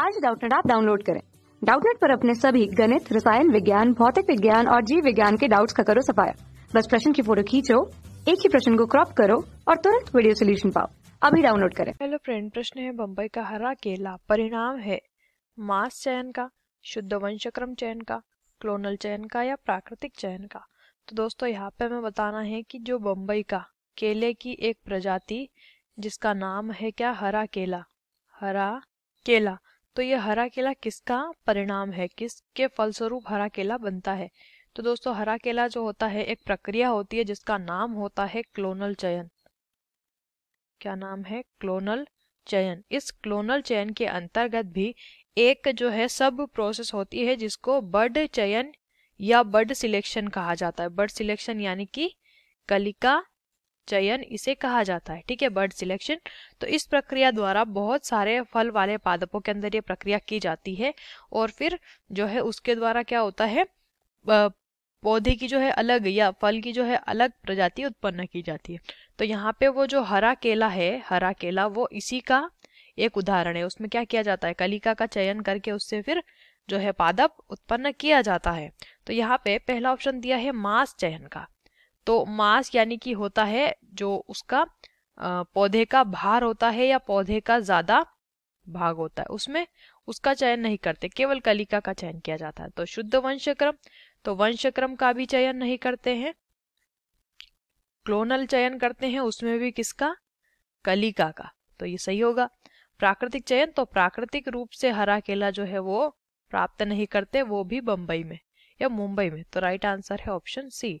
आज डाउटनेट आप डाउनलोड करें डाउटनेट पर अपने सभी गणित रसायन विज्ञान भौतिक विज्ञान और जीव विज्ञान के डाउट्स का करो सफाया बस प्रश्न की फोटो खींचो एक ही प्रश्न को क्रॉप करो और तुरंत वीडियो सोल्यूशन पाओ अभी डाउनलोड करें हेलो फ्रेंड प्रश्न है बम्बई का हरा केला परिणाम है मास चयन का शुद्ध वंशक्रम चयन का क्लोनल चयन का या प्राकृतिक चयन का तो दोस्तों यहाँ पे मैं बताना है कि जो बम्बई का केले की एक प्रजाति जिसका नाम है क्या हरा केला हरा केला तो ये हरा केला किसका परिणाम है किसके फलस्वरूप हरा केला बनता है तो दोस्तों हरा केला जो होता है एक प्रक्रिया होती है जिसका नाम होता है क्लोनल चयन क्या नाम है क्लोनल चयन इस क्लोनल चयन के अंतर्गत भी एक जो है सब प्रोसेस होती है जिसको बर्ड चयन या बर्ड सिलेक्शन कहा जाता है बर्ड सिलेक्शन यानी कि कलिका चयन इसे कहा जाता है ठीक है बर्ड सिलेक्शन तो इस प्रक्रिया द्वारा बहुत सारे फल वाले पादपों के अंदर ये प्रक्रिया की जाती है और फिर जो है उसके द्वारा क्या होता है पौधे की जो है अलग या फल की जो है अलग प्रजाति उत्पन्न की जाती है तो यहाँ पे वो जो हरा केला है हरा केला वो इसी का एक उदाहरण है उसमें क्या किया जाता है कलिका का चयन करके उससे फिर जो है पादप उत्पन्न किया जाता है तो यहाँ पे पहला ऑप्शन दिया है मास चयन का तो मास यानी कि होता है जो उसका पौधे का भार होता है या पौधे का ज्यादा भाग होता है उसमें उसका चयन नहीं करते केवल कलिका का चयन किया जाता है तो शुद्ध वंशक्रम तो वंशक्रम का भी चयन नहीं करते हैं क्लोनल चयन करते हैं उसमें भी किसका कलिका का तो ये सही होगा प्राकृतिक चयन तो प्राकृतिक रूप से हरा केला जो है वो प्राप्त नहीं करते वो भी बंबई में या मुंबई में तो राइट आंसर है ऑप्शन सी